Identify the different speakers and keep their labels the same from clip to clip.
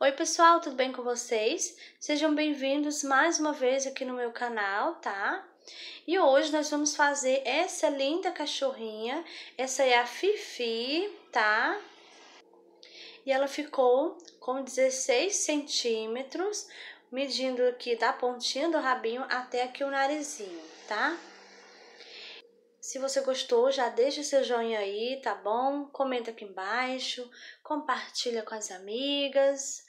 Speaker 1: Oi pessoal, tudo bem com vocês? Sejam bem-vindos mais uma vez aqui no meu canal, tá? E hoje nós vamos fazer essa linda cachorrinha, essa é a Fifi, tá? E ela ficou com 16 centímetros, medindo aqui da pontinha do rabinho até aqui o narizinho, tá? Tá? Se você gostou, já deixa seu joinha aí, tá bom? Comenta aqui embaixo, compartilha com as amigas.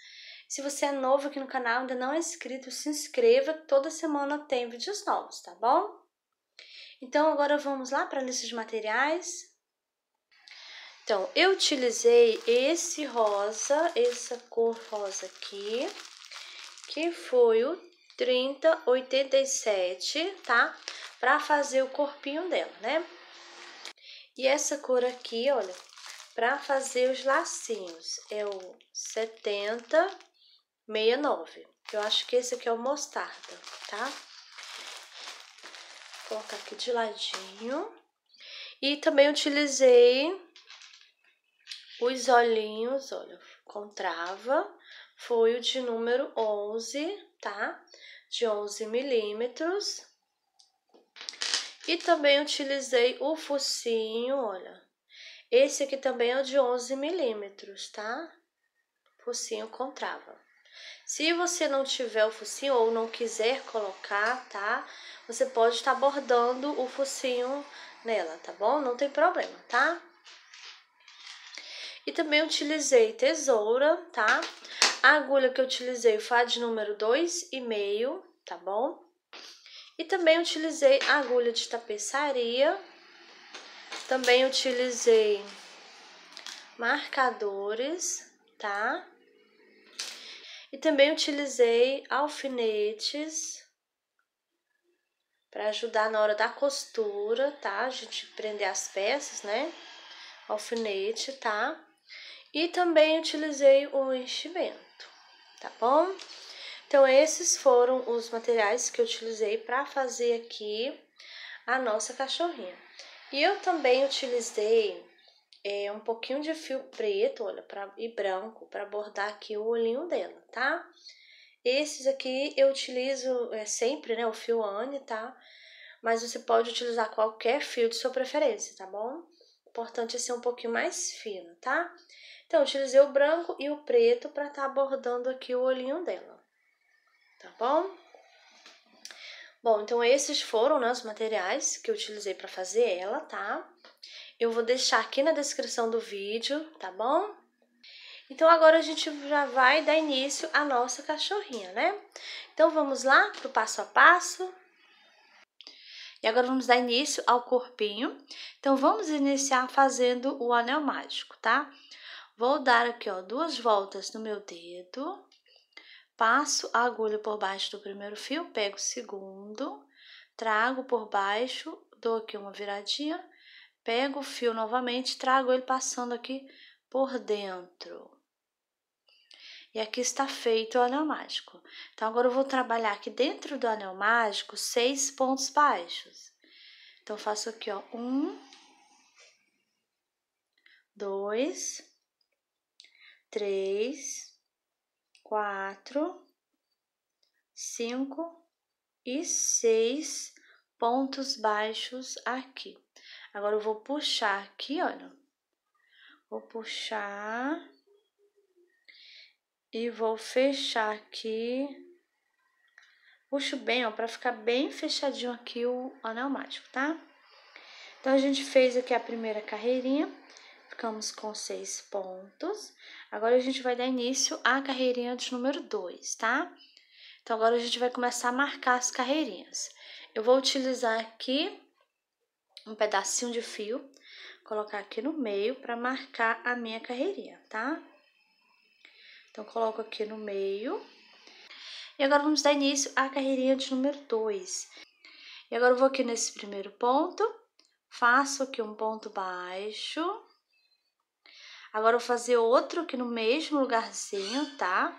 Speaker 1: Se você é novo aqui no canal, ainda não é inscrito, se inscreva, toda semana tem vídeos novos, tá bom? Então, agora vamos lá para a lista de materiais. Então, eu utilizei esse rosa, essa cor rosa aqui, que foi o 30, 87, tá? Pra fazer o corpinho dela, né? E essa cor aqui, olha, pra fazer os lacinhos, é o 70, 69. Eu acho que esse aqui é o mostarda, tá? Vou colocar aqui de ladinho. E também utilizei os olhinhos, olha, com trava foi o de número 11, tá? De 11 milímetros. E também utilizei o focinho, olha. Esse aqui também é o de 11 milímetros, tá? Focinho com trava. Se você não tiver o focinho ou não quiser colocar, tá? Você pode estar tá bordando o focinho nela, tá bom? Não tem problema, tá? E também utilizei tesoura, tá? A agulha que eu utilizei foi de número 2,5, tá bom? E também utilizei a agulha de tapeçaria. Também utilizei marcadores, tá? E também utilizei alfinetes para ajudar na hora da costura, tá? A gente prender as peças, né? Alfinete, tá? E também utilizei o enchimento tá bom? Então, esses foram os materiais que eu utilizei para fazer aqui a nossa cachorrinha. E eu também utilizei é, um pouquinho de fio preto, olha, pra, e branco, para bordar aqui o olhinho dela, tá? Esses aqui eu utilizo é, sempre, né, o fio Anne, tá? Mas você pode utilizar qualquer fio de sua preferência, tá bom? O importante é ser um pouquinho mais fino, tá? Então, utilizei o branco e o preto para estar tá bordando aqui o olhinho dela, tá bom? Bom, então esses foram né, os materiais que eu utilizei para fazer ela, tá? Eu vou deixar aqui na descrição do vídeo, tá bom? Então agora a gente já vai dar início à nossa cachorrinha, né? Então vamos lá pro passo a passo. E agora vamos dar início ao corpinho. Então vamos iniciar fazendo o anel mágico, tá? Tá? Vou dar aqui, ó, duas voltas no meu dedo. Passo a agulha por baixo do primeiro fio, pego o segundo, trago por baixo, dou aqui uma viradinha, pego o fio novamente, trago ele passando aqui por dentro. E aqui está feito o anel mágico. Então, agora eu vou trabalhar aqui dentro do anel mágico seis pontos baixos. Então, faço aqui, ó, um, dois, três, quatro, cinco e seis pontos baixos aqui. Agora eu vou puxar aqui, olha. Vou puxar e vou fechar aqui. Puxo bem, ó, para ficar bem fechadinho aqui o anel mágico, tá? Então a gente fez aqui a primeira carreirinha, ficamos com seis pontos. Agora a gente vai dar início à carreirinha de número 2, tá? Então, agora a gente vai começar a marcar as carreirinhas. Eu vou utilizar aqui um pedacinho de fio, colocar aqui no meio para marcar a minha carreirinha, tá? Então, coloco aqui no meio. E agora vamos dar início à carreirinha de número 2. E agora eu vou aqui nesse primeiro ponto, faço aqui um ponto baixo, Agora, vou fazer outro aqui no mesmo lugarzinho, tá?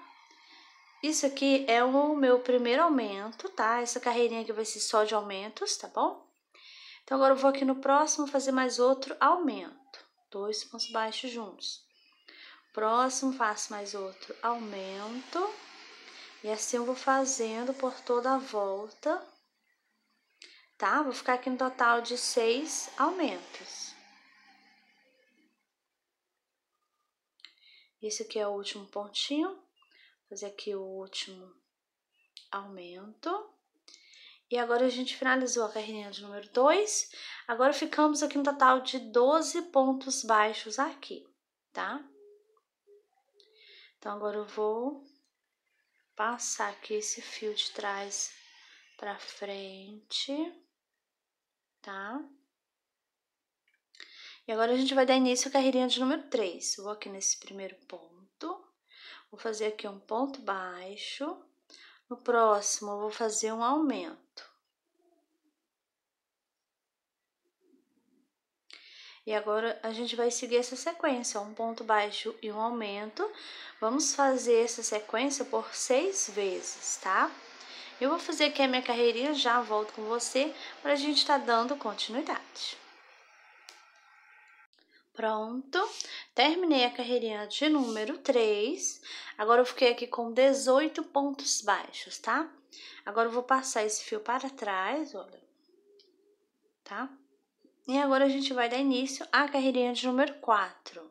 Speaker 1: Isso aqui é o meu primeiro aumento, tá? Essa carreirinha aqui vai ser só de aumentos, tá bom? Então, agora eu vou aqui no próximo fazer mais outro aumento. Dois pontos baixos juntos. Próximo, faço mais outro aumento. E assim eu vou fazendo por toda a volta, tá? Vou ficar aqui no total de seis aumentos. Esse aqui é o último pontinho. Fazer aqui o último aumento. E agora a gente finalizou a carreirinha de número 2. Agora ficamos aqui no total de 12 pontos baixos aqui, tá? Então, agora eu vou passar aqui esse fio de trás pra frente, tá? E agora a gente vai dar início à carreirinha de número 3. Eu vou aqui nesse primeiro ponto, vou fazer aqui um ponto baixo. No próximo, eu vou fazer um aumento. E agora a gente vai seguir essa sequência, um ponto baixo e um aumento. Vamos fazer essa sequência por seis vezes, tá? Eu vou fazer aqui a minha carreirinha, já volto com você para a gente estar tá dando continuidade. Pronto, terminei a carreirinha de número 3. Agora eu fiquei aqui com 18 pontos baixos, tá? Agora eu vou passar esse fio para trás, olha, tá? E agora a gente vai dar início à carreirinha de número 4.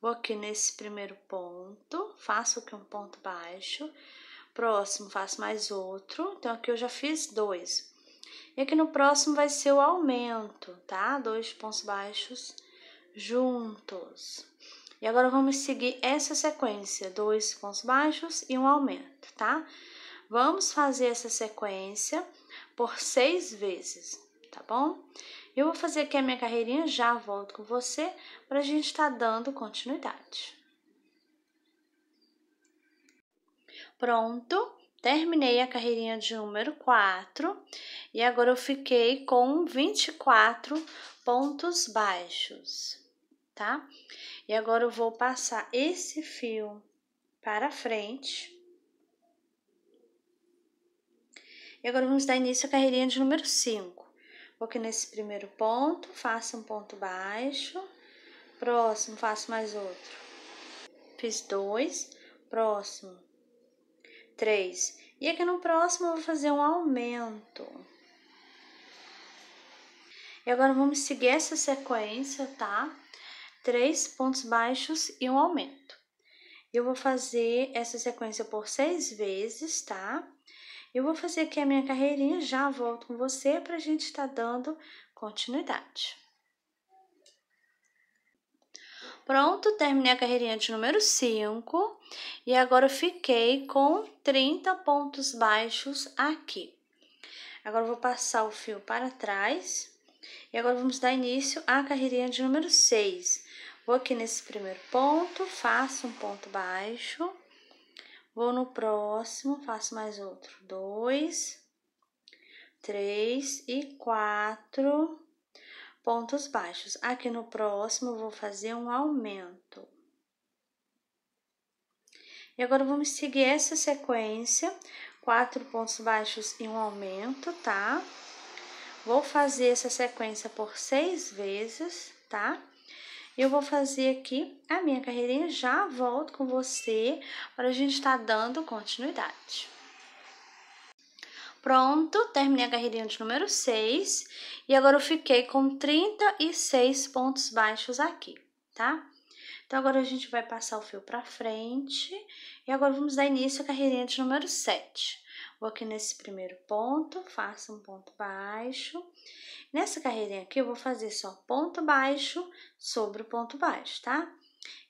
Speaker 1: Vou aqui nesse primeiro ponto, faço aqui um ponto baixo, próximo faço mais outro, então aqui eu já fiz dois. E aqui no próximo vai ser o aumento, tá? Dois pontos baixos juntos. E agora vamos seguir essa sequência, dois pontos baixos e um aumento, tá? Vamos fazer essa sequência por seis vezes, tá bom? Eu vou fazer aqui a minha carreirinha, já volto com você para a gente estar tá dando continuidade. Pronto, terminei a carreirinha de número 4 e agora eu fiquei com 24 pontos baixos, tá? E agora eu vou passar esse fio para frente. E agora vamos dar início à carreirinha de número 5. Vou aqui nesse primeiro ponto, faço um ponto baixo, próximo, faço mais outro. Fiz dois, próximo, três. E aqui no próximo, eu vou fazer um aumento. E agora vamos seguir essa sequência, tá? Três pontos baixos e um aumento. Eu vou fazer essa sequência por seis vezes, tá? Eu vou fazer aqui a minha carreirinha, já volto com você para a gente estar tá dando continuidade. Pronto, terminei a carreirinha de número 5 e agora eu fiquei com 30 pontos baixos aqui. Agora eu vou passar o fio para trás e agora vamos dar início à carreirinha de número 6. Vou aqui nesse primeiro ponto, faço um ponto baixo, vou no próximo, faço mais outro, dois, três e quatro pontos baixos. Aqui no próximo, vou fazer um aumento. E agora, vamos seguir essa sequência, quatro pontos baixos e um aumento, tá? Tá? Vou fazer essa sequência por seis vezes, tá? Eu vou fazer aqui a minha carreirinha, já volto com você para a gente estar tá dando continuidade. Pronto, terminei a carreirinha de número 6 e agora eu fiquei com 36 pontos baixos aqui, tá? Então, agora a gente vai passar o fio para frente e agora vamos dar início à carreirinha de número 7. Vou aqui nesse primeiro ponto, faço um ponto baixo. Nessa carreirinha aqui, eu vou fazer só ponto baixo sobre o ponto baixo, tá?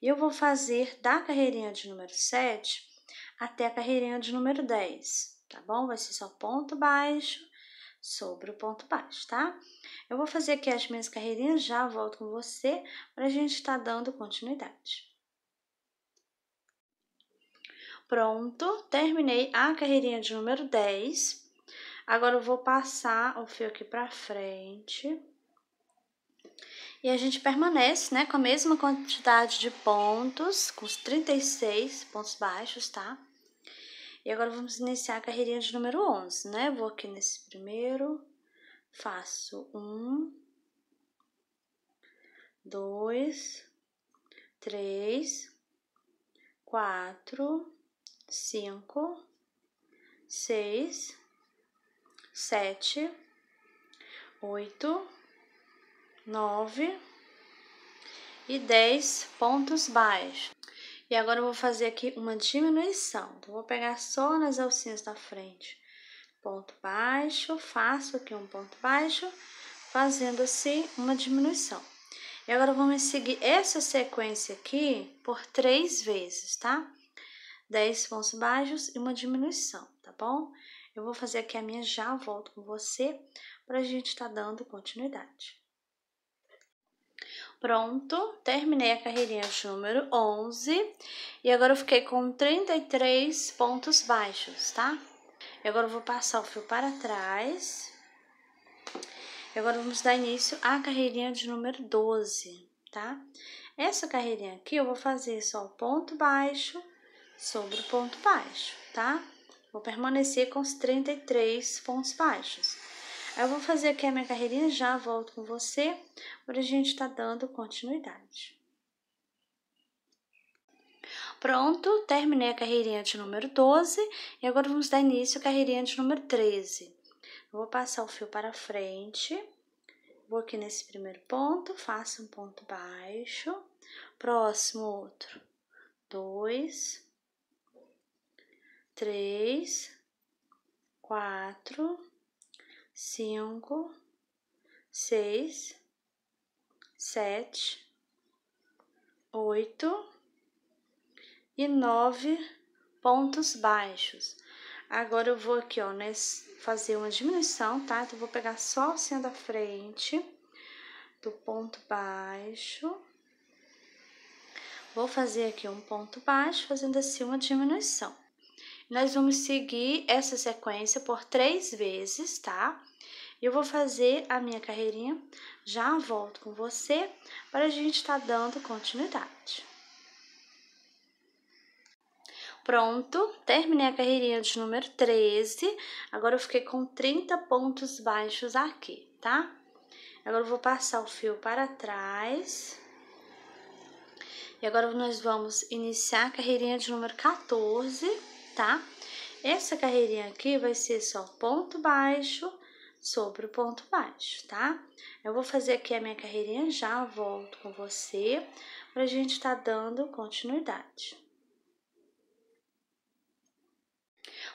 Speaker 1: E eu vou fazer da carreirinha de número 7 até a carreirinha de número 10, tá bom? Vai ser só ponto baixo sobre o ponto baixo, tá? Eu vou fazer aqui as minhas carreirinhas, já volto com você para a gente estar tá dando continuidade. Pronto, terminei a carreirinha de número 10. Agora eu vou passar o fio aqui pra frente. E a gente permanece, né, com a mesma quantidade de pontos, com os 36 pontos baixos, tá? E agora vamos iniciar a carreirinha de número 11, né? Eu vou aqui nesse primeiro, faço um, dois, três, quatro, cinco, seis, sete, oito, nove e dez pontos baixos. E agora eu vou fazer aqui uma diminuição. Então, vou pegar só nas alcinhas da frente. Ponto baixo, faço aqui um ponto baixo, fazendo assim uma diminuição. E agora vamos seguir essa sequência aqui por três vezes, tá? 10 pontos baixos e uma diminuição, tá bom? Eu vou fazer aqui a minha já volto com você para a gente estar tá dando continuidade. Pronto, terminei a carreirinha de número 11 e agora eu fiquei com 33 pontos baixos, tá? E agora eu vou passar o fio para trás. E agora vamos dar início à carreirinha de número 12, tá? Essa carreirinha aqui eu vou fazer só o ponto baixo, sobre o ponto baixo, tá? Vou permanecer com os 33 pontos baixos. eu vou fazer aqui a minha carreirinha, já volto com você, para a gente tá dando continuidade. Pronto, terminei a carreirinha de número 12 e agora vamos dar início à carreirinha de número 13. Eu vou passar o fio para frente, vou aqui nesse primeiro ponto, faço um ponto baixo, próximo outro, dois, três, quatro, cinco, seis, sete, oito e nove pontos baixos. Agora eu vou aqui, ó, nesse, fazer uma diminuição, tá? Então, eu vou pegar só a assim da frente do ponto baixo. Vou fazer aqui um ponto baixo, fazendo assim uma diminuição. Nós vamos seguir essa sequência por três vezes, tá? Eu vou fazer a minha carreirinha, já volto com você para a gente estar tá dando continuidade. Pronto, terminei a carreirinha de número 13, agora eu fiquei com 30 pontos baixos aqui, tá? Agora eu vou passar o fio para trás. E agora nós vamos iniciar a carreirinha de número 14 tá? Essa carreirinha aqui vai ser só ponto baixo sobre o ponto baixo, tá? Eu vou fazer aqui a minha carreirinha já, volto com você, pra gente tá dando continuidade.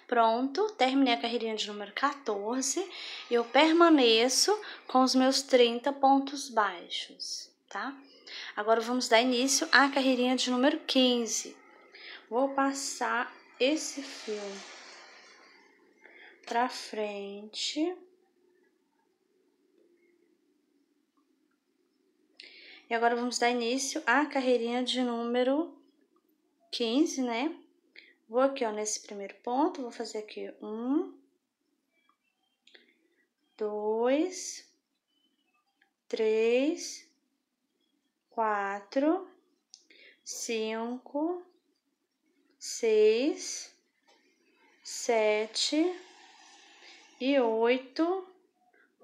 Speaker 1: Pronto, terminei a carreirinha de número 14, eu permaneço com os meus 30 pontos baixos, tá? Agora, vamos dar início à carreirinha de número 15. Vou passar esse fio para frente. E agora vamos dar início à carreirinha de número 15, né? Vou aqui, ó, nesse primeiro ponto, vou fazer aqui um, dois, três, quatro, cinco, seis, sete e oito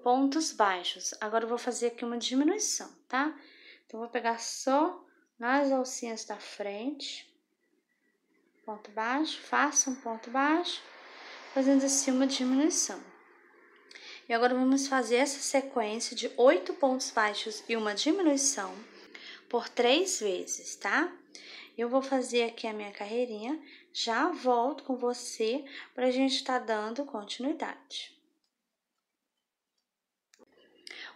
Speaker 1: pontos baixos. Agora eu vou fazer aqui uma diminuição, tá? Então, vou pegar só nas alcinhas da frente, ponto baixo, faço um ponto baixo, fazendo assim uma diminuição. E agora vamos fazer essa sequência de oito pontos baixos e uma diminuição por três vezes, tá? Eu vou fazer aqui a minha carreirinha, já volto com você para a gente estar tá dando continuidade.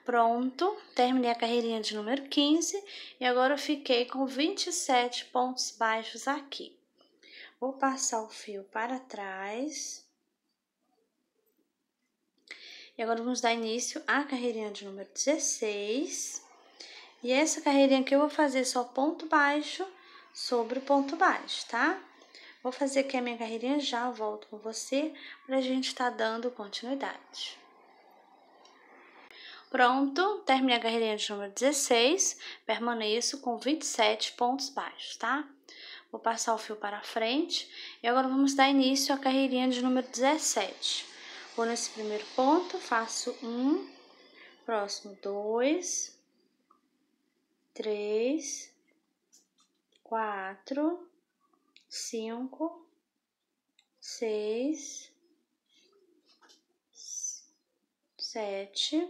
Speaker 1: Pronto, terminei a carreirinha de número 15 e agora eu fiquei com 27 pontos baixos aqui. Vou passar o fio para trás. E agora vamos dar início à carreirinha de número 16. E essa carreirinha que eu vou fazer só ponto baixo sobre o ponto baixo, tá? Vou fazer aqui a minha carreirinha, já volto com você para a gente estar tá dando continuidade. Pronto, terminei a carreirinha de número 16, permaneço com 27 pontos baixos, tá? Vou passar o fio para frente e agora vamos dar início à carreirinha de número 17. Vou nesse primeiro ponto, faço um, próximo dois, três, quatro, cinco, seis, sete,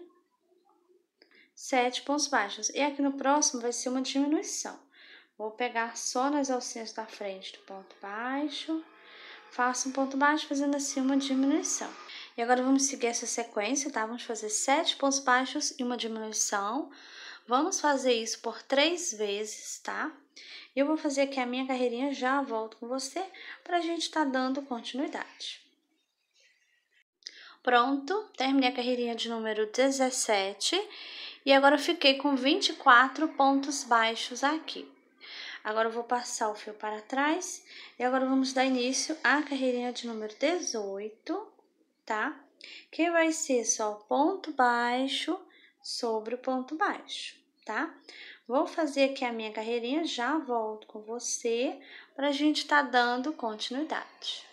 Speaker 1: sete pontos baixos. E aqui no próximo vai ser uma diminuição. Vou pegar só nas alcinhas da frente do ponto baixo, faço um ponto baixo fazendo assim uma diminuição. E agora vamos seguir essa sequência, tá? Vamos fazer sete pontos baixos e uma diminuição. Vamos fazer isso por três vezes, tá? E eu vou fazer aqui a minha carreirinha, já volto com você para a gente estar tá dando continuidade. Pronto, terminei a carreirinha de número 17 e agora fiquei com 24 pontos baixos aqui. Agora eu vou passar o fio para trás e agora vamos dar início à carreirinha de número 18, tá? Que vai ser só ponto baixo sobre o ponto baixo, tá? Vou fazer aqui a minha carreirinha, já volto com você para a gente estar tá dando continuidade.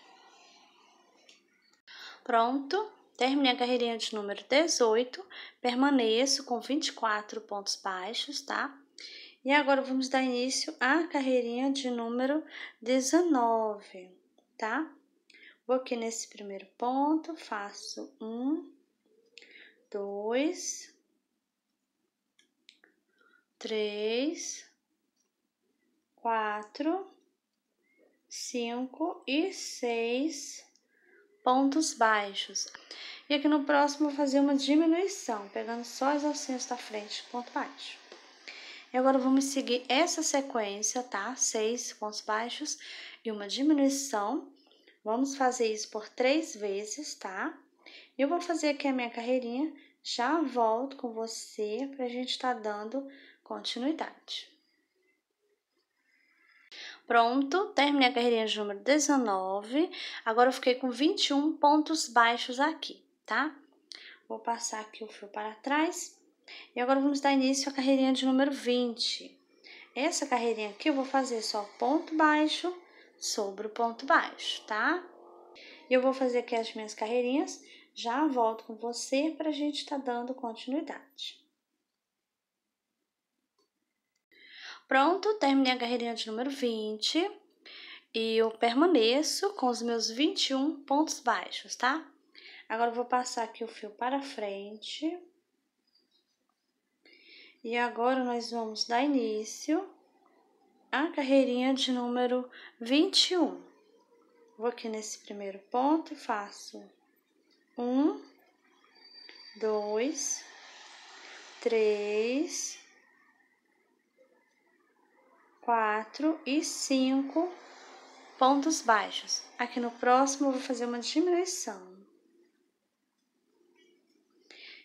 Speaker 1: Pronto, terminei a carreirinha de número 18, permaneço com 24 pontos baixos, tá? E agora vamos dar início à carreirinha de número 19, tá? Vou aqui nesse primeiro ponto, faço um, dois, três, quatro, cinco e seis pontos baixos. E aqui no próximo vou fazer uma diminuição, pegando só as alcinhas da frente, ponto baixo. E agora vamos seguir essa sequência, tá? Seis pontos baixos e uma diminuição. Vamos fazer isso por três vezes, tá? Eu vou fazer aqui a minha carreirinha, já volto com você pra gente tá dando Continuidade. Pronto, terminei a carreirinha de número 19. Agora eu fiquei com 21 pontos baixos aqui, tá? Vou passar aqui o fio para trás. E agora vamos dar início à carreirinha de número 20. Essa carreirinha aqui eu vou fazer só ponto baixo sobre o ponto baixo, tá? E eu vou fazer aqui as minhas carreirinhas. Já volto com você para a gente estar tá dando continuidade. Pronto, terminei a carreirinha de número 20 e eu permaneço com os meus 21 pontos baixos, tá? Agora eu vou passar aqui o fio para frente. E agora nós vamos dar início à carreirinha de número 21. Vou aqui nesse primeiro ponto e faço um, dois, três, 4 e 5 pontos baixos. Aqui no próximo eu vou fazer uma diminuição.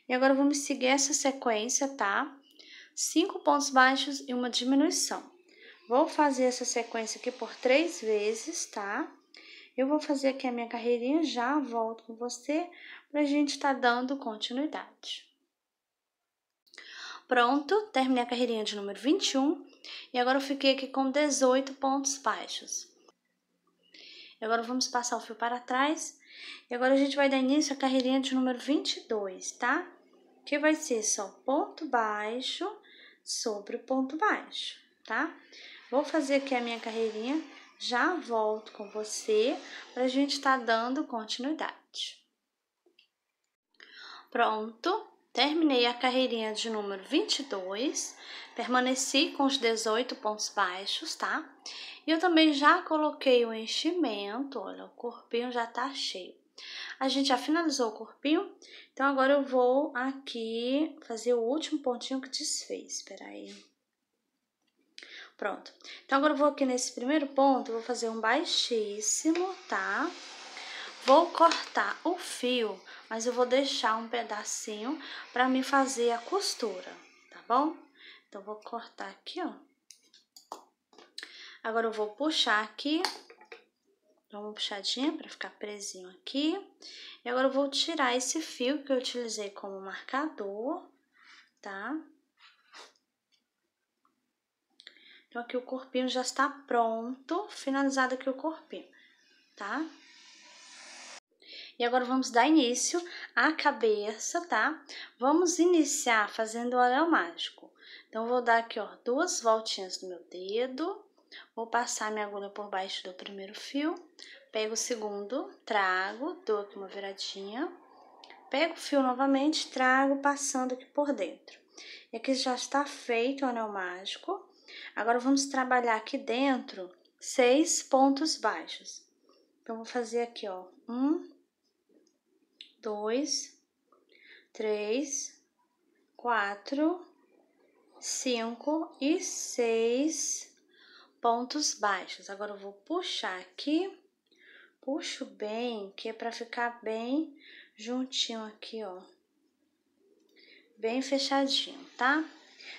Speaker 1: E agora vamos seguir essa sequência, tá? Cinco pontos baixos e uma diminuição. Vou fazer essa sequência aqui por três vezes, tá? Eu vou fazer aqui a minha carreirinha, já volto com você pra gente tá dando continuidade. Pronto, terminei a carreirinha de número 21. E agora eu fiquei aqui com 18 pontos baixos. E agora vamos passar o fio para trás. E agora a gente vai dar início à carreirinha de número 22, tá? Que vai ser só ponto baixo sobre o ponto baixo, tá? Vou fazer aqui a minha carreirinha, já volto com você pra gente estar tá dando continuidade. Pronto, Terminei a carreirinha de número 22, permaneci com os 18 pontos baixos, tá? E eu também já coloquei o enchimento, olha, o corpinho já tá cheio. A gente já finalizou o corpinho, então agora eu vou aqui fazer o último pontinho que desfez, peraí. Pronto. Então agora eu vou aqui nesse primeiro ponto, vou fazer um baixíssimo, tá? Tá? Vou cortar o fio, mas eu vou deixar um pedacinho para me fazer a costura, tá bom? Então, vou cortar aqui, ó. Agora, eu vou puxar aqui. Dá uma puxadinha para ficar presinho aqui. E agora, eu vou tirar esse fio que eu utilizei como marcador, tá? Então, aqui o corpinho já está pronto, finalizado aqui o corpinho, tá? Tá? E agora vamos dar início à cabeça, tá? Vamos iniciar fazendo o anel mágico. Então, vou dar aqui, ó, duas voltinhas no meu dedo. Vou passar minha agulha por baixo do primeiro fio. Pego o segundo, trago, dou aqui uma viradinha. Pego o fio novamente, trago, passando aqui por dentro. E aqui já está feito o anel mágico. Agora, vamos trabalhar aqui dentro seis pontos baixos. Então, vou fazer aqui, ó, um, dois, três, quatro, cinco e seis pontos baixos. Agora eu vou puxar aqui, puxo bem, que é para ficar bem juntinho aqui, ó. Bem fechadinho, tá?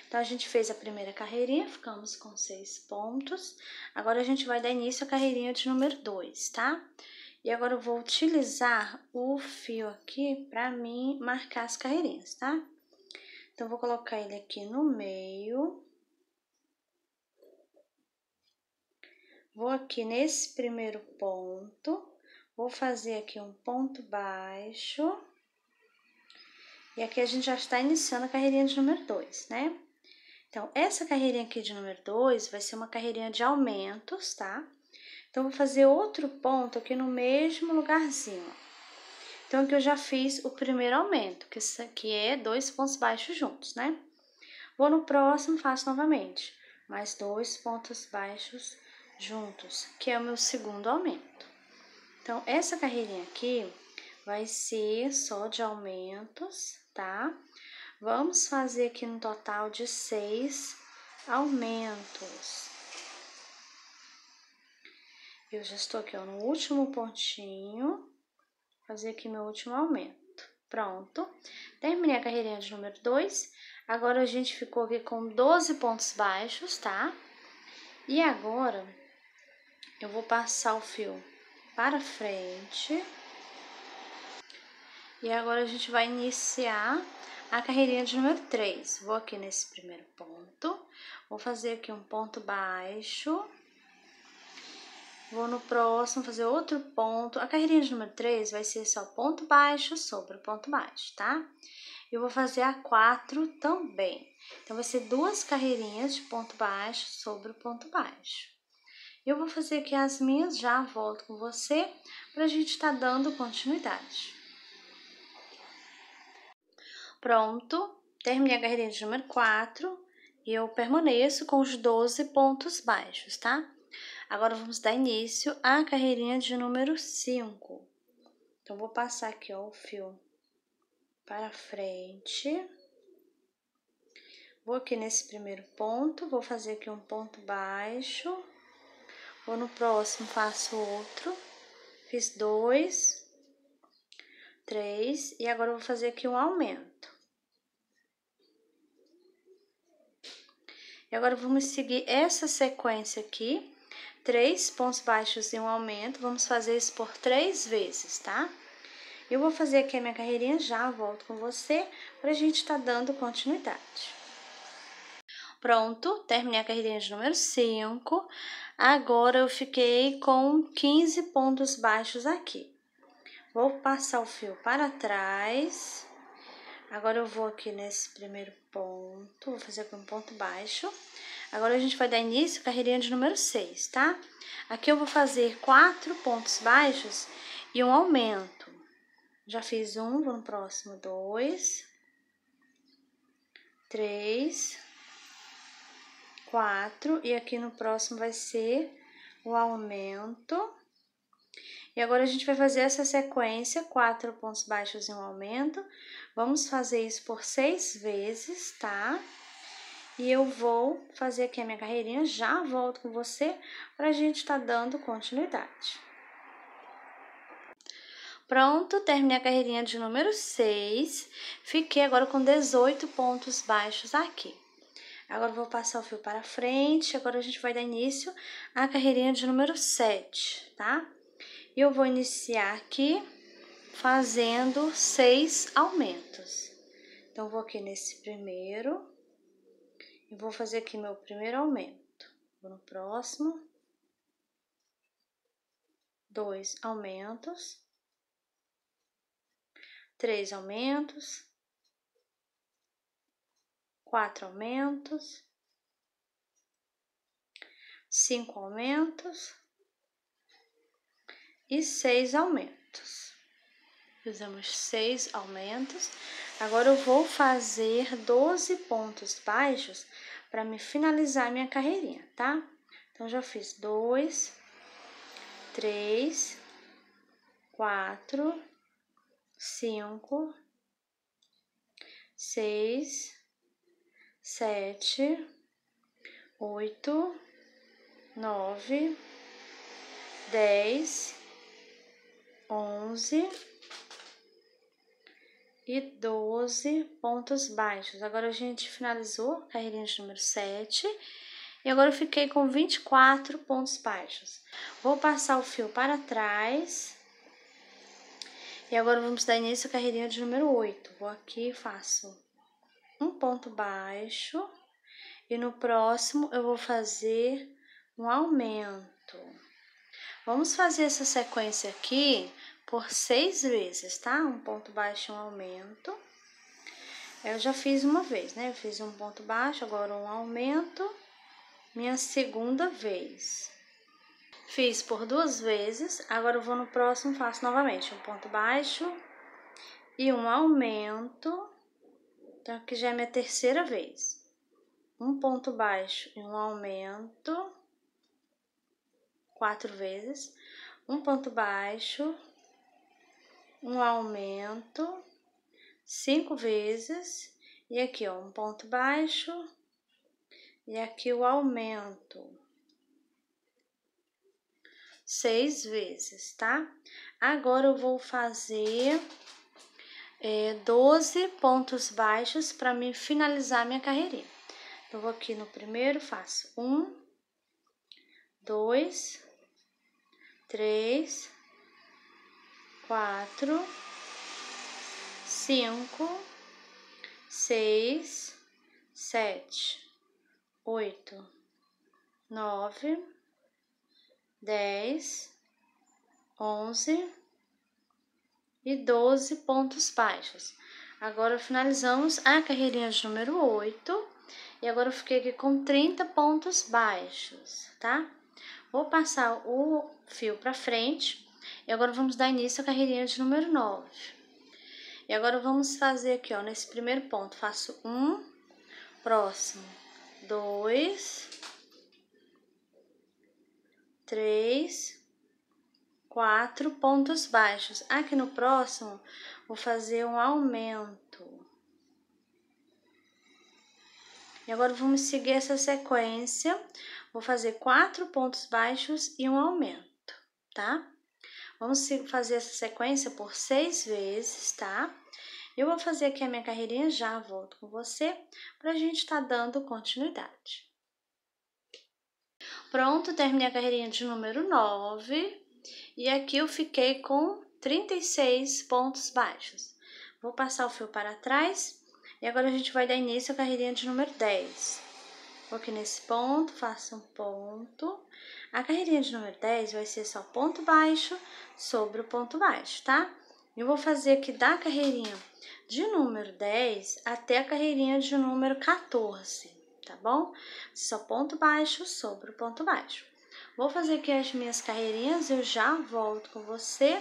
Speaker 1: Então, a gente fez a primeira carreirinha, ficamos com seis pontos. Agora, a gente vai dar início à carreirinha de número 2, tá? E agora eu vou utilizar o fio aqui para mim marcar as carreirinhas, tá? Então, eu vou colocar ele aqui no meio. Vou aqui nesse primeiro ponto, vou fazer aqui um ponto baixo. E aqui a gente já está iniciando a carreirinha de número 2, né? Então, essa carreirinha aqui de número 2 vai ser uma carreirinha de aumentos, tá? Então, vou fazer outro ponto aqui no mesmo lugarzinho. Então, aqui eu já fiz o primeiro aumento, que, é dois pontos baixos juntos, né? Vou no próximo, faço novamente, mais dois pontos baixos juntos, que é o meu segundo aumento. Então, essa carreirinha aqui vai ser só de aumentos, tá? Vamos fazer aqui no um total de seis aumentos. Eu já estou aqui ó, no último pontinho, fazer aqui meu último aumento. Pronto, terminei a carreirinha de número 2. Agora, a gente ficou aqui com 12 pontos baixos, tá? E agora, eu vou passar o fio para frente. E agora, a gente vai iniciar a carreirinha de número 3. Vou aqui nesse primeiro ponto, vou fazer aqui um ponto baixo Vou no próximo fazer outro ponto. A carreirinha de número 3 vai ser só ponto baixo sobre ponto baixo, tá? Eu vou fazer a 4 também. Então, vai ser duas carreirinhas de ponto baixo sobre ponto baixo. Eu vou fazer aqui as minhas, já volto com você, para a gente estar tá dando continuidade. Pronto, terminei a carreirinha de número 4 e eu permaneço com os 12 pontos baixos, tá? Agora vamos dar início à carreirinha de número 5. Então, vou passar aqui ó, o fio para frente. Vou aqui nesse primeiro ponto, vou fazer aqui um ponto baixo. Vou no próximo, faço outro. Fiz dois, três, e agora vou fazer aqui um aumento. E agora, vamos seguir essa sequência aqui três pontos baixos e um aumento. Vamos fazer isso por três vezes, tá? Eu vou fazer aqui a minha carreirinha, já volto com você para a gente estar tá dando continuidade. Pronto, terminei a carreirinha de número 5. Agora, eu fiquei com 15 pontos baixos aqui. Vou passar o fio para trás. Agora, eu vou aqui nesse primeiro ponto, vou fazer com um ponto baixo. Agora a gente vai dar início à carreirinha de número 6, tá? Aqui eu vou fazer quatro pontos baixos e um aumento. Já fiz um, vou no próximo, dois, três, quatro, e aqui no próximo vai ser o aumento. E agora a gente vai fazer essa sequência, quatro pontos baixos e um aumento. Vamos fazer isso por seis vezes, tá? Tá? E eu vou fazer aqui a minha carreirinha, já volto com você para a gente estar tá dando continuidade. Pronto, terminei a carreirinha de número 6. Fiquei agora com 18 pontos baixos aqui. Agora vou passar o fio para frente, agora a gente vai dar início à carreirinha de número 7, tá? E eu vou iniciar aqui fazendo seis aumentos. Então, vou aqui nesse primeiro, e vou fazer aqui meu primeiro aumento. Vou no próximo. Dois aumentos. Três aumentos. Quatro aumentos. Cinco aumentos. E seis aumentos. Fizemos seis aumentos. Agora eu vou fazer 12 pontos baixos para me finalizar minha carreirinha, tá? Então, já fiz dois, três, quatro, cinco, seis, sete, oito, nove, dez, onze e 12 pontos baixos. Agora a gente finalizou a carreirinha de número 7 e agora eu fiquei com 24 pontos baixos. Vou passar o fio para trás e agora vamos dar início à carreirinha de número 8. Vou aqui e faço um ponto baixo e no próximo eu vou fazer um aumento. Vamos fazer essa sequência aqui por seis vezes, tá? Um ponto baixo, um aumento. Eu já fiz uma vez, né? Eu fiz um ponto baixo, agora um aumento. Minha segunda vez. Fiz por duas vezes, agora eu vou no próximo, faço novamente um ponto baixo e um aumento. Então, aqui já é minha terceira vez. Um ponto baixo e um aumento. Quatro vezes. Um ponto baixo um aumento cinco vezes, e aqui ó, um ponto baixo, e aqui o aumento seis vezes, tá? Agora eu vou fazer é, 12 pontos baixos para me finalizar minha carreirinha. Eu vou aqui no primeiro, faço um, dois, três, quatro, cinco, seis, sete, oito, nove, dez, onze e doze pontos baixos. Agora finalizamos a carreirinha de número oito e agora eu fiquei aqui com 30 pontos baixos, tá? Vou passar o fio para frente e agora vamos dar início à carreirinha de número 9. E agora vamos fazer aqui, ó, nesse primeiro ponto, faço um, próximo, dois, três, quatro pontos baixos. Aqui no próximo, vou fazer um aumento. E agora vamos seguir essa sequência. Vou fazer quatro pontos baixos e um aumento, tá? Vamos fazer essa sequência por seis vezes, tá? Eu vou fazer aqui a minha carreirinha, já volto com você, para a gente estar tá dando continuidade. Pronto, terminei a carreirinha de número 9, e aqui eu fiquei com 36 pontos baixos. Vou passar o fio para trás, e agora a gente vai dar início à carreirinha de número 10. Vou aqui nesse ponto, faço um ponto, a carreirinha de número 10 vai ser só ponto baixo sobre o ponto baixo, tá? Eu vou fazer aqui da carreirinha de número 10 até a carreirinha de número 14, tá bom? Só ponto baixo sobre o ponto baixo. Vou fazer aqui as minhas carreirinhas, eu já volto com você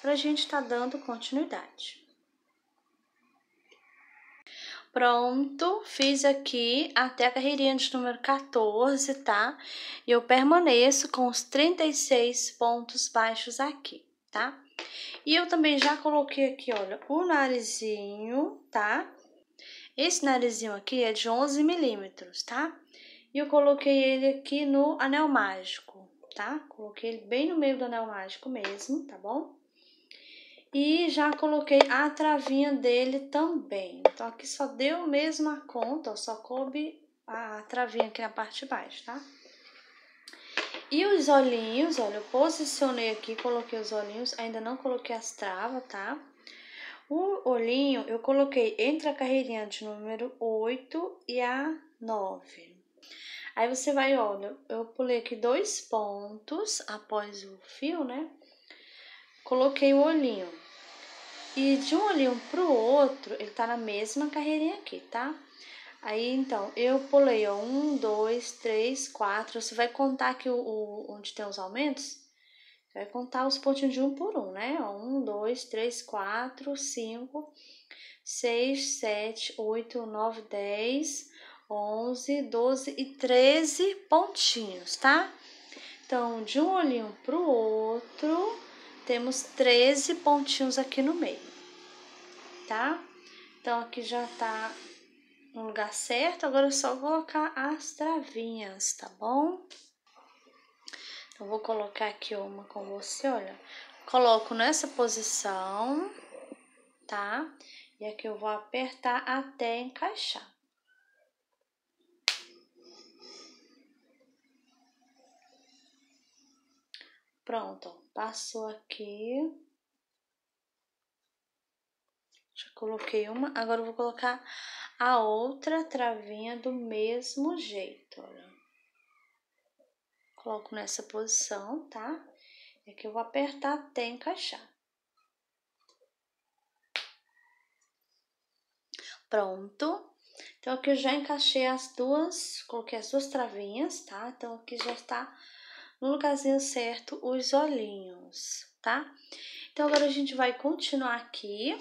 Speaker 1: para a gente estar tá dando continuidade. Pronto, fiz aqui até a carreirinha de número 14, tá? E eu permaneço com os 36 pontos baixos aqui, tá? E eu também já coloquei aqui, olha, o narizinho, tá? Esse narizinho aqui é de 11 milímetros, tá? E eu coloquei ele aqui no anel mágico, tá? Coloquei ele bem no meio do anel mágico mesmo, tá bom? E já coloquei a travinha dele também. Então, aqui só deu mesmo a conta, só coube a travinha aqui na parte de baixo, tá? E os olhinhos, olha, eu posicionei aqui, coloquei os olhinhos, ainda não coloquei as travas, tá? O olhinho eu coloquei entre a carreirinha de número 8 e a 9. Aí você vai, olha, eu pulei aqui dois pontos após o fio, né? Coloquei o olhinho. E de um olhinho pro outro, ele tá na mesma carreirinha aqui, tá? Aí, então, eu pulei, ó, um, dois, três, quatro. Você vai contar aqui o, o onde tem os aumentos? Você vai contar os pontinhos de um por um, né? Ó, um, dois, três, quatro, cinco, seis, sete, oito, nove, dez, onze, doze e treze pontinhos, tá? Então, de um olhinho pro outro, temos 13 pontinhos aqui no meio, tá? Então, aqui já tá no lugar certo, agora é só colocar as travinhas, tá bom? Então, vou colocar aqui uma com você, olha. Coloco nessa posição, tá? E aqui eu vou apertar até encaixar. Pronto, Passou aqui. Já coloquei uma. Agora eu vou colocar a outra travinha do mesmo jeito, olha. Coloco nessa posição, tá? É que eu vou apertar até encaixar. Pronto. Então, aqui eu já encaixei as duas, coloquei as duas travinhas, tá? Então, aqui já está no lugarzinho certo os olhinhos, tá? Então, agora a gente vai continuar aqui.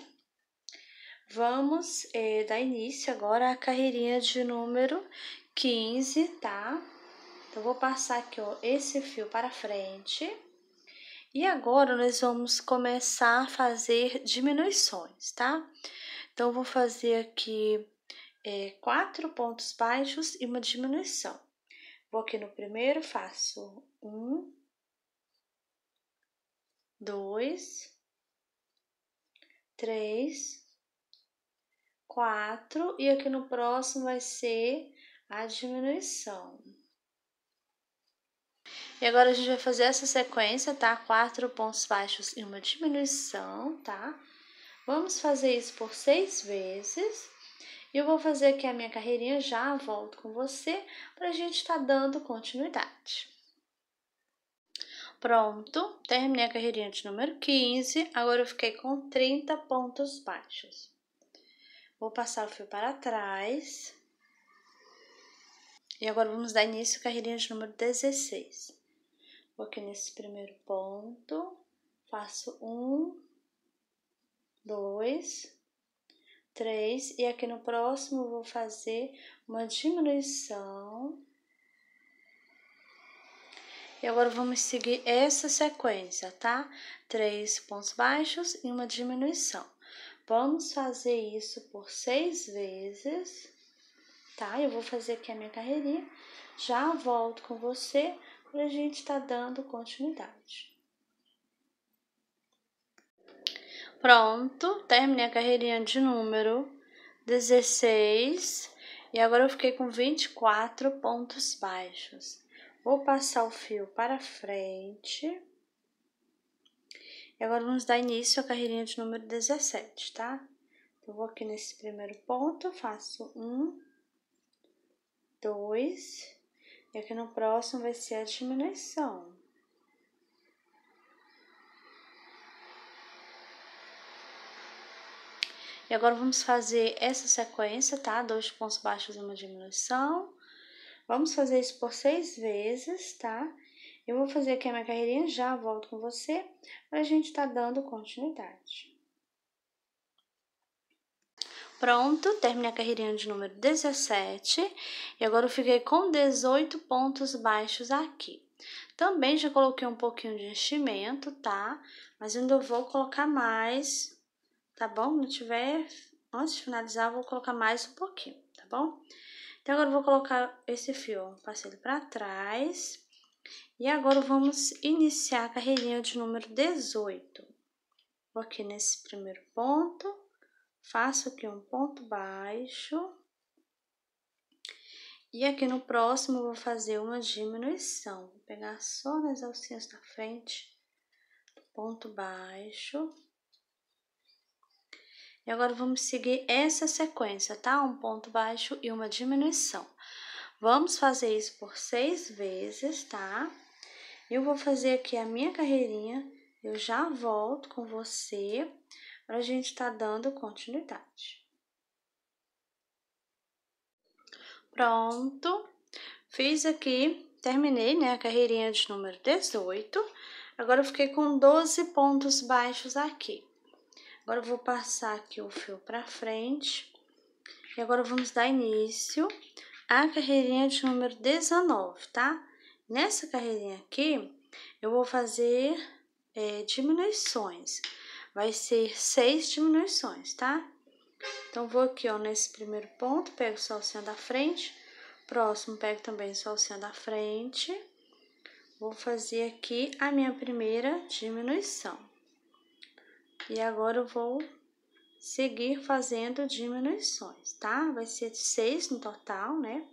Speaker 1: Vamos é, dar início agora à carreirinha de número 15, tá? Então, vou passar aqui, ó, esse fio para frente. E agora, nós vamos começar a fazer diminuições, tá? Então, vou fazer aqui é, quatro pontos baixos e uma diminuição. Vou aqui no primeiro, faço um, dois, três, quatro, e aqui no próximo vai ser a diminuição. E agora a gente vai fazer essa sequência, tá? Quatro pontos baixos e uma diminuição, tá? Vamos fazer isso por seis vezes. E eu vou fazer aqui a minha carreirinha, já volto com você, para a gente estar tá dando continuidade. Pronto, terminei a carreirinha de número 15, agora eu fiquei com 30 pontos baixos. Vou passar o fio para trás. E agora vamos dar início à carreirinha de número 16. Vou aqui nesse primeiro ponto, faço um, dois, três, e aqui no próximo vou fazer uma diminuição e agora vamos seguir essa sequência, tá? Três pontos baixos e uma diminuição. Vamos fazer isso por seis vezes, tá? Eu vou fazer aqui a minha carreirinha. Já volto com você para a gente estar tá dando continuidade. Pronto, terminei a carreirinha de número 16 e agora eu fiquei com 24 pontos baixos. Vou passar o fio para frente. E agora vamos dar início à carreirinha de número 17, tá? Então, eu vou aqui nesse primeiro ponto, faço um, dois, e aqui no próximo vai ser a diminuição. E agora vamos fazer essa sequência, tá? Dois pontos baixos e uma diminuição, Vamos fazer isso por seis vezes, tá? Eu vou fazer aqui a minha carreirinha, já volto com você, pra gente tá dando continuidade. Pronto, terminei a carreirinha de número 17 e agora eu fiquei com 18 pontos baixos aqui. Também já coloquei um pouquinho de enchimento, tá? Mas ainda vou colocar mais, tá bom? Não tiver, antes de finalizar, vou colocar mais um pouquinho, tá bom? Então, agora vou colocar esse fio, passei ele pra trás. E agora vamos iniciar a carreirinha de número 18. Vou aqui nesse primeiro ponto, faço aqui um ponto baixo. E aqui no próximo vou fazer uma diminuição. Vou pegar só nas alcinhas da frente, ponto baixo. E agora vamos seguir essa sequência, tá? Um ponto baixo e uma diminuição. Vamos fazer isso por seis vezes, tá? Eu vou fazer aqui a minha carreirinha, eu já volto com você para a gente estar tá dando continuidade. Pronto, fiz aqui, terminei né, a carreirinha de número 18, agora eu fiquei com 12 pontos baixos aqui. Agora eu vou passar aqui o fio para frente. E agora vamos dar início à carreirinha de número 19, tá? Nessa carreirinha aqui, eu vou fazer é, diminuições. Vai ser seis diminuições, tá? Então, vou aqui, ó, nesse primeiro ponto, pego só o alcinha da frente. Próximo, pego também só o alcinha da frente. Vou fazer aqui a minha primeira diminuição. E agora eu vou seguir fazendo diminuições, tá? Vai ser seis no total, né?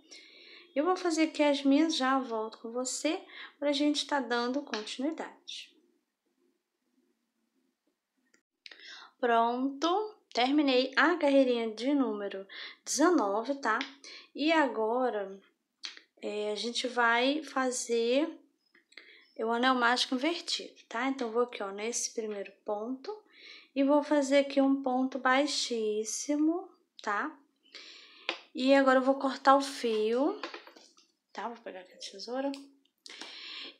Speaker 1: Eu vou fazer aqui as minhas, já volto com você, para a gente estar tá dando continuidade. Pronto, terminei a carreirinha de número 19, tá? E agora, é, a gente vai fazer o anel mágico invertido, tá? Então, vou aqui, ó, nesse primeiro ponto e vou fazer aqui um ponto baixíssimo, tá? E agora eu vou cortar o fio, tá? Vou pegar aqui a tesoura.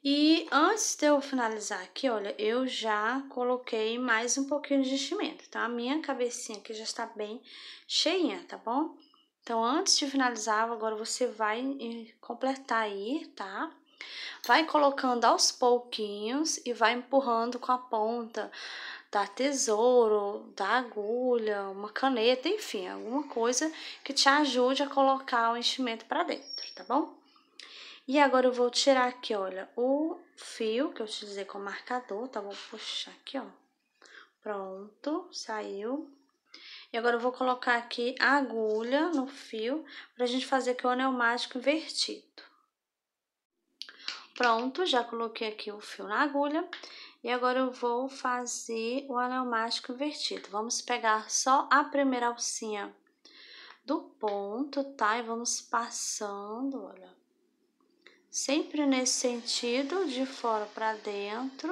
Speaker 1: E antes de eu finalizar aqui, olha, eu já coloquei mais um pouquinho de enchimento. Então, a minha cabecinha aqui já está bem cheinha, tá bom? Então, antes de finalizar, agora você vai completar aí, tá? Vai colocando aos pouquinhos e vai empurrando com a ponta da tesouro, da agulha, uma caneta, enfim, alguma coisa que te ajude a colocar o enchimento para dentro, tá bom? E agora eu vou tirar aqui, olha, o fio que eu utilizei como marcador, tá? Vou puxar aqui, ó. Pronto, saiu. E agora eu vou colocar aqui a agulha no fio pra gente fazer aqui o anel mágico invertido. Pronto, já coloquei aqui o fio na agulha. E agora eu vou fazer o anel mágico invertido. Vamos pegar só a primeira alcinha do ponto, tá? E vamos passando, olha. Sempre nesse sentido, de fora para dentro.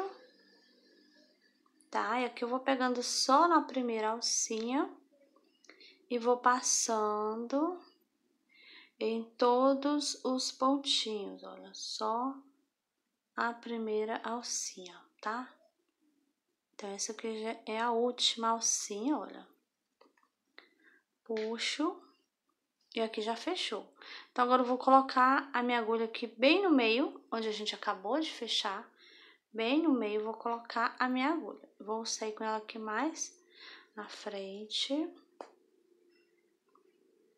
Speaker 1: Tá? E aqui eu vou pegando só na primeira alcinha e vou passando em todos os pontinhos, olha só a primeira alcinha tá? Então, essa aqui já é a última alcinha, olha. Puxo. E aqui já fechou. Então, agora eu vou colocar a minha agulha aqui bem no meio, onde a gente acabou de fechar. Bem no meio, vou colocar a minha agulha. Vou sair com ela aqui mais na frente.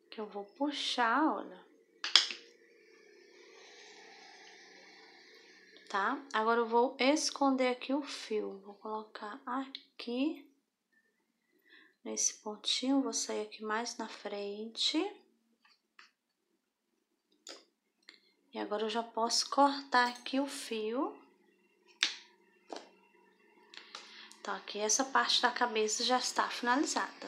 Speaker 1: Que eu vou puxar, olha. tá? Agora eu vou esconder aqui o fio, vou colocar aqui nesse pontinho, vou sair aqui mais na frente. E agora eu já posso cortar aqui o fio. Então, aqui essa parte da cabeça já está finalizada.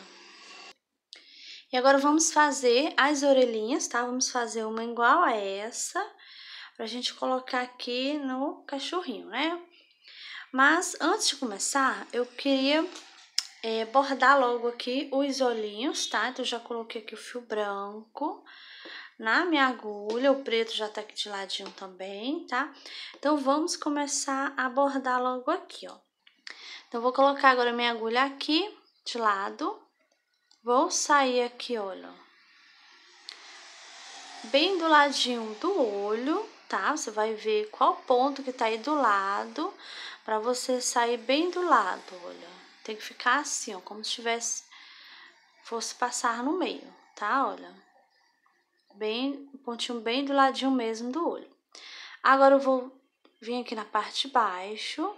Speaker 1: E agora vamos fazer as orelhinhas, tá? Vamos fazer uma igual a essa para a gente colocar aqui no cachorrinho, né? Mas antes de começar, eu queria é, bordar logo aqui os olhinhos, tá? Então, já coloquei aqui o fio branco na minha agulha, o preto já tá aqui de ladinho também, tá? Então, vamos começar a bordar logo aqui, ó. Então, vou colocar agora minha agulha aqui de lado, vou sair aqui, olha, bem do ladinho do olho, tá? Você vai ver qual ponto que tá aí do lado, para você sair bem do lado, olha. Tem que ficar assim, ó, como se tivesse, fosse passar no meio, tá? Olha, bem, pontinho bem do ladinho mesmo do olho. Agora eu vou vir aqui na parte de baixo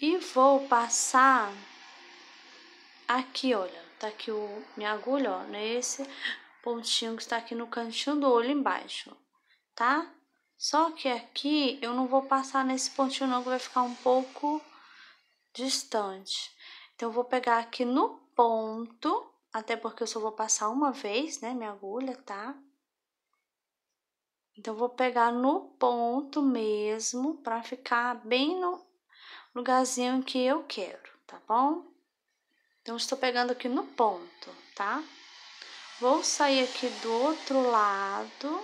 Speaker 1: e vou passar aqui, olha, tá aqui o minha agulha, ó, nesse pontinho que está aqui no cantinho do olho embaixo tá? Só que aqui eu não vou passar nesse pontinho não, que vai ficar um pouco distante. Então, eu vou pegar aqui no ponto, até porque eu só vou passar uma vez, né, minha agulha, tá? Então, eu vou pegar no ponto mesmo, pra ficar bem no lugarzinho que eu quero, tá bom? Então, estou pegando aqui no ponto, tá? Vou sair aqui do outro lado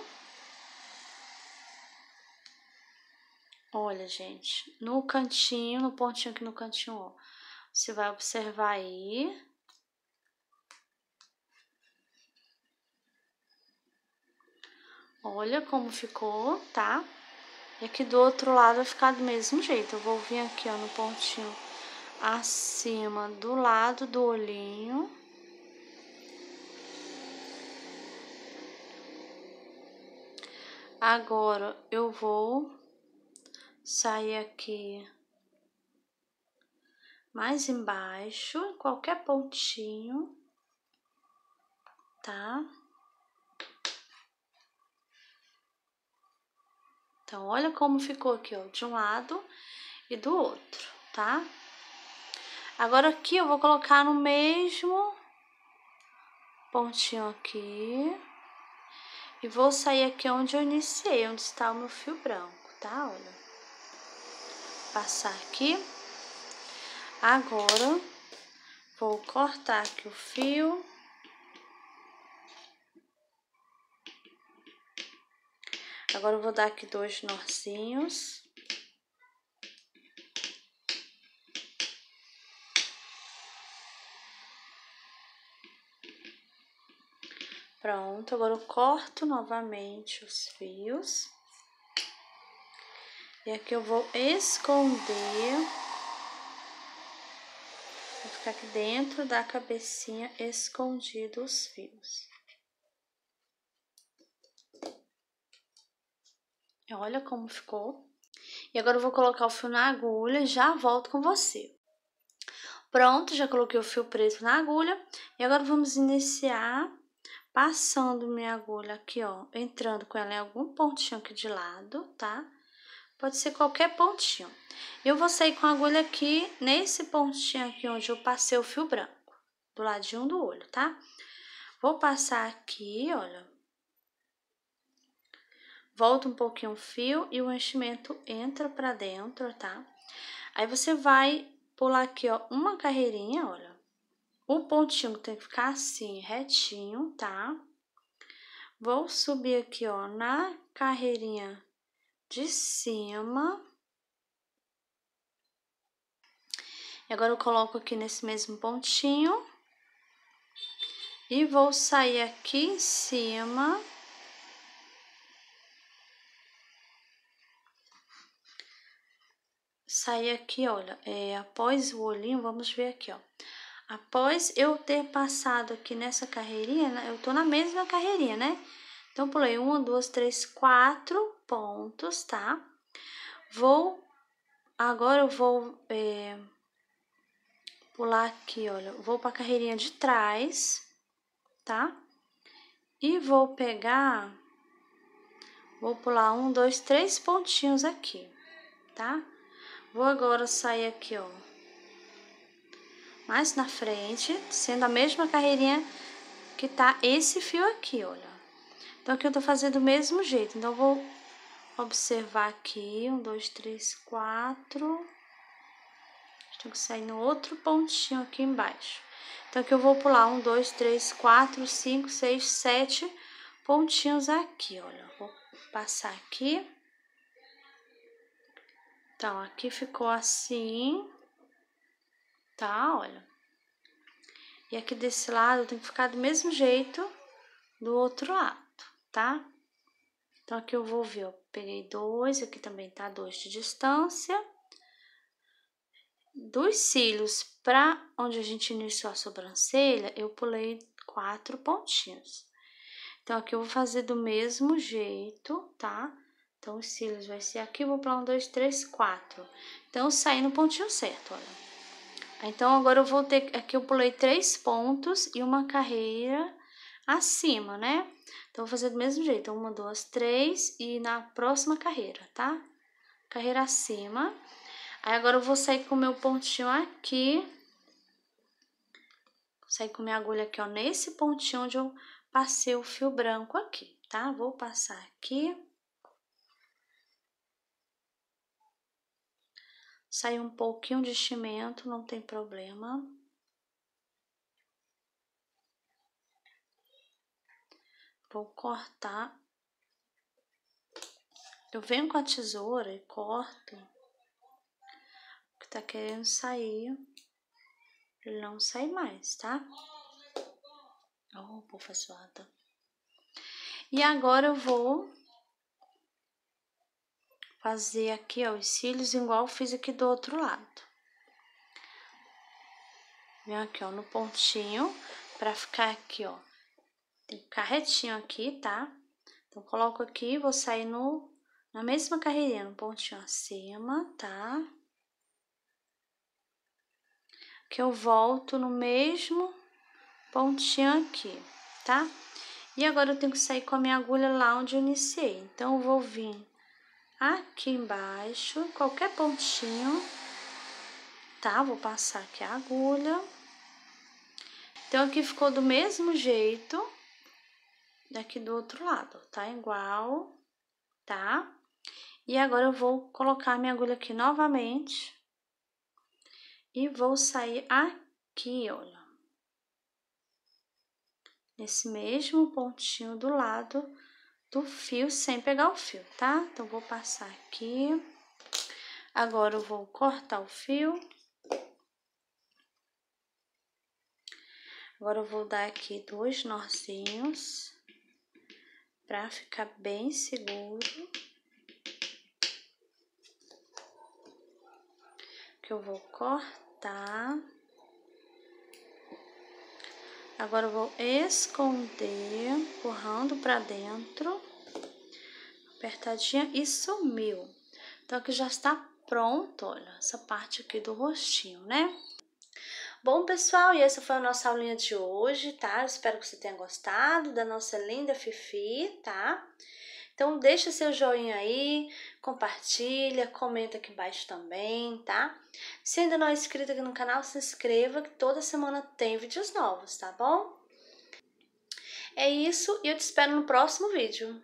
Speaker 1: Olha, gente, no cantinho, no pontinho aqui no cantinho, ó, você vai observar aí. Olha como ficou, tá? E aqui do outro lado vai ficar do mesmo jeito. Eu vou vir aqui, ó, no pontinho acima do lado do olhinho. Agora, eu vou sai aqui mais embaixo, em qualquer pontinho, tá? Então, olha como ficou aqui, ó, de um lado e do outro, tá? Agora aqui eu vou colocar no mesmo pontinho aqui. E vou sair aqui onde eu iniciei, onde está o meu fio branco, tá? Olha passar aqui. Agora, vou cortar aqui o fio. Agora, eu vou dar aqui dois nozinhos. Pronto, agora eu corto novamente os fios. E aqui eu vou esconder. Vou ficar aqui dentro da cabecinha escondido os fios. Olha como ficou. E agora eu vou colocar o fio na agulha e já volto com você. Pronto, já coloquei o fio preto na agulha. E agora vamos iniciar passando minha agulha aqui, ó. Entrando com ela em algum pontinho aqui de lado, tá? Pode ser qualquer pontinho. Eu vou sair com a agulha aqui, nesse pontinho aqui onde eu passei o fio branco, do ladinho do olho, tá? Vou passar aqui, olha. Volta um pouquinho o fio e o enchimento entra pra dentro, tá? Aí você vai pular aqui, ó, uma carreirinha, olha. O pontinho tem que ficar assim, retinho, tá? Vou subir aqui, ó, na carreirinha de cima. E agora eu coloco aqui nesse mesmo pontinho. E vou sair aqui em cima. Sair aqui, olha, é, após o olhinho, vamos ver aqui, ó. Após eu ter passado aqui nessa carreirinha, né, eu tô na mesma carreirinha, né? Então, pulei uma, duas, três, quatro, pontos, tá? Vou, agora eu vou é, pular aqui, olha, vou para a carreirinha de trás, tá? E vou pegar, vou pular um, dois, três pontinhos aqui, tá? Vou agora sair aqui, ó, mais na frente, sendo a mesma carreirinha que tá esse fio aqui, olha. Então, aqui eu tô fazendo do mesmo jeito. Então, vou observar aqui, um, dois, três, quatro. Tem que sair no outro pontinho aqui embaixo. Então, aqui eu vou pular um, dois, três, quatro, cinco, seis, sete pontinhos aqui, olha. Vou passar aqui. Então, aqui ficou assim, tá? Olha. E aqui desse lado tem que ficar do mesmo jeito do outro lado, tá? Então, aqui eu vou ver, ó, peguei dois, aqui também tá dois de distância. Dos cílios para onde a gente iniciou a sobrancelha, eu pulei quatro pontinhos. Então, aqui eu vou fazer do mesmo jeito, tá? Então, os cílios vai ser aqui, vou pular um, dois, três, quatro. Então, saí no pontinho certo, olha. Então, agora eu vou ter, aqui eu pulei três pontos e uma carreira acima, né? Então, vou fazer do mesmo jeito. Uma, duas, três e na próxima carreira, tá? Carreira acima. Aí, agora eu vou sair com o meu pontinho aqui. Vou sair com minha agulha aqui, ó, nesse pontinho onde eu passei o fio branco aqui, tá? Vou passar aqui. Saiu um pouquinho de enchimento, não tem problema. vou cortar. Eu venho com a tesoura e corto o que tá querendo sair. Ele não sai mais, tá? Oh, bufa suada. E agora eu vou fazer aqui, ó, os cílios igual eu fiz aqui do outro lado. Vem aqui, ó, no pontinho, pra ficar aqui, ó, carretinho aqui, tá? Então, coloco aqui, vou sair no, na mesma carreirinha, no pontinho acima, tá? Que eu volto no mesmo pontinho aqui, tá? E agora, eu tenho que sair com a minha agulha lá onde eu iniciei. Então, eu vou vir aqui embaixo, qualquer pontinho, tá? Vou passar aqui a agulha. Então, aqui ficou do mesmo jeito, daqui do outro lado, tá igual, tá? E agora eu vou colocar minha agulha aqui novamente e vou sair aqui, olha. Nesse mesmo pontinho do lado do fio, sem pegar o fio, tá? Então, vou passar aqui. Agora, eu vou cortar o fio. Agora, eu vou dar aqui dois nozinhos para ficar bem seguro. Que eu vou cortar. Agora eu vou esconder, empurrando para dentro. Apertadinha e sumiu. Então aqui já está pronto, olha, essa parte aqui do rostinho, né? Bom, pessoal, e essa foi a nossa aulinha de hoje, tá? espero que você tenha gostado da nossa linda Fifi, tá? Então, deixa seu joinha aí, compartilha, comenta aqui embaixo também, tá? Se ainda não é inscrito aqui no canal, se inscreva, que toda semana tem vídeos novos, tá bom? É isso e eu te espero no próximo vídeo.